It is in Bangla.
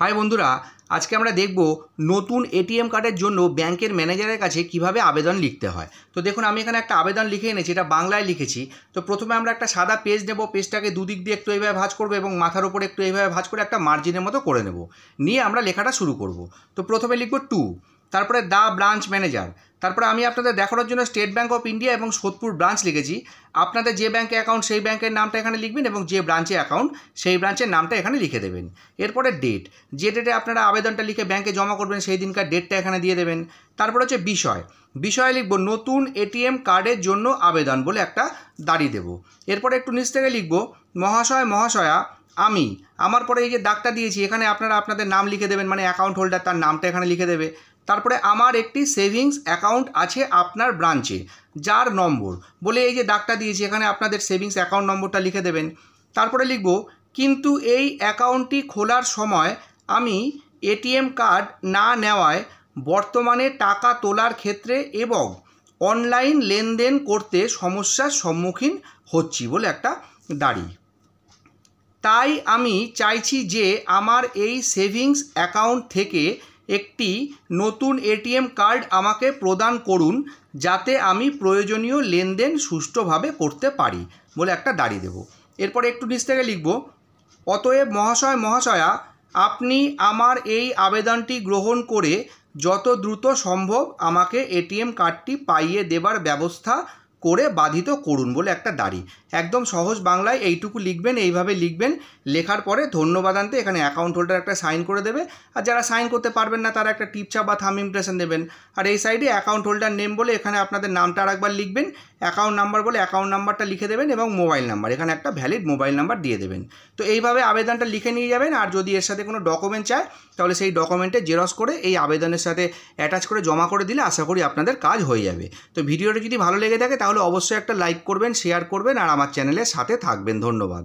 হাই বন্ধুরা আজকে আমরা দেখব নতুন এটিএম কার্ডের জন্য ব্যাংকের ম্যানেজারের কাছে কিভাবে আবেদন লিখতে হয় তো দেখুন আমি এখানে একটা আবেদন লিখে এনেছি এটা বাংলায় লিখেছি তো প্রথমে আমরা একটা সাদা পেজ নেব পেজটাকে দুদিক দিয়ে একটু এইভাবে ভাজ করবো এবং মাথার ওপরে একটু এইভাবে ভাজ করে একটা মার্জিনের মতো করে নেব নিয়ে আমরা লেখাটা শুরু করব তো প্রথমে লিখব টু তারপরে দা ব্রাঞ্চ ম্যানেজার তারপরে আমি আপনাদের দেখানোর জন্য স্টেট ব্যাঙ্ক অফ ইন্ডিয়া এবং সোদপুর ব্রাঞ্চ লিখেছি আপনাদের যে ব্যাঙ্কে অ্যাকাউন্ট সেই ব্যাঙ্কের নামটা এখানে লিখবেন এবং যে ব্রাঞ্চে অ্যাকাউন্ট সেই ব্রাঞ্চের নামটা এখানে লিখে দেবেন এরপরে ডেট যে ডেটে আপনারা আবেদনটা লিখে ব্যাঙ্কে জমা করবেন সেই দিনকার ডেটটা এখানে দিয়ে দেবেন তারপরে হচ্ছে বিষয় বিষয়ে লিখব নতুন এটিএম কার্ডের জন্য আবেদন বলে একটা দাড়ি দেব এরপরে একটু নিচ থেকে লিখব মহাশয় মহাশয়া আমি আমার পরে এই যে দাগটা দিয়েছি এখানে আপনারা আপনাদের নাম লিখে দেবেন মানে অ্যাকাউন্ট হোল্ডার তার নামটা এখানে লিখে দেবে তারপরে আমার একটি সেভিংস অ্যাকাউন্ট আছে আপনার ব্রাঞ্চে যার নম্বর বলে এই যে ডাকটা দিয়েছি এখানে আপনাদের সেভিংস অ্যাকাউন্ট নম্বরটা লিখে দেবেন তারপরে লিখব কিন্তু এই অ্যাকাউন্টটি খোলার সময় আমি এটিএম কার্ড না নেওয়ায় বর্তমানে টাকা তোলার ক্ষেত্রে এবং অনলাইন লেনদেন করতে সমস্যার সম্মুখীন হচ্ছি বলে একটা দাড়ি তাই আমি চাইছি যে আমার এই সেভিংস অ্যাকাউন্ট থেকে একটি নতুন এটিএম কার্ড আমাকে প্রদান করুন যাতে আমি প্রয়োজনীয় লেনদেন সুষ্ঠুভাবে করতে পারি বলে একটা দাড়ি দেব এরপর একটু নিচ থেকে লিখব অতএব মহাশয় মহাশয়া আপনি আমার এই আবেদনটি গ্রহণ করে যত দ্রুত সম্ভব আমাকে এটিএম কার্ডটি পাইয়ে দেবার ব্যবস্থা করে বাধিত করুন বলে একটা দাড়ি একদম সহজ বাংলায় এইটুকু লিখবেন এইভাবে লিখবেন লেখার পরে ধন্যবাদ আনতে এখানে অ্যাকাউন্ট হোল্ডার একটা সাইন করে দেবে আর যারা সাইন করতে পারবেন না তারা একটা টিপচা বা থাম ইমপ্রেশন দেবেন আর এই সাইডে অ্যাকাউন্ট হোল্ডার নেম বলে এখানে আপনাদের নামটা আরেকবার লিখবেন অ্যাকাউন্ট নাম্বার বলে অ্যাকাউন্ট নাম্বারটা লিখে দেবেন এবং মোবাইল নাম্বার এখানে একটা ভ্যালিড মোবাইল নাম্বার দিয়ে দেবেন তো এইভাবে আবেদনটা লিখে নিয়ে যাবেন আর যদি এর সাথে কোনো ডকুমেন্ট চায় তাহলে সেই ডকুমেন্টে জেরক্স করে এই আবেদনের সাথে অ্যাটাচ করে জমা করে দিলে আশা করি আপনাদের কাজ হয়ে যাবে তো ভিডিওটা যদি ভালো লেগে থাকে তাহলে তাহলে অবশ্যই একটা লাইক করবেন শেয়ার করবেন আর আমার চ্যানেলের সাথে থাকবেন ধন্যবাদ